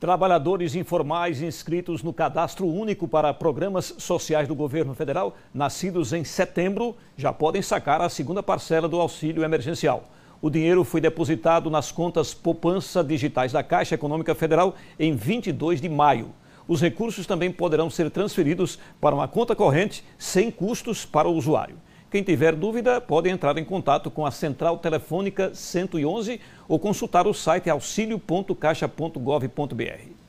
Trabalhadores informais inscritos no cadastro único para programas sociais do governo federal, nascidos em setembro, já podem sacar a segunda parcela do auxílio emergencial. O dinheiro foi depositado nas contas poupança digitais da Caixa Econômica Federal em 22 de maio. Os recursos também poderão ser transferidos para uma conta corrente sem custos para o usuário. Quem tiver dúvida pode entrar em contato com a Central Telefônica 111 ou consultar o site auxilio.caixa.gov.br.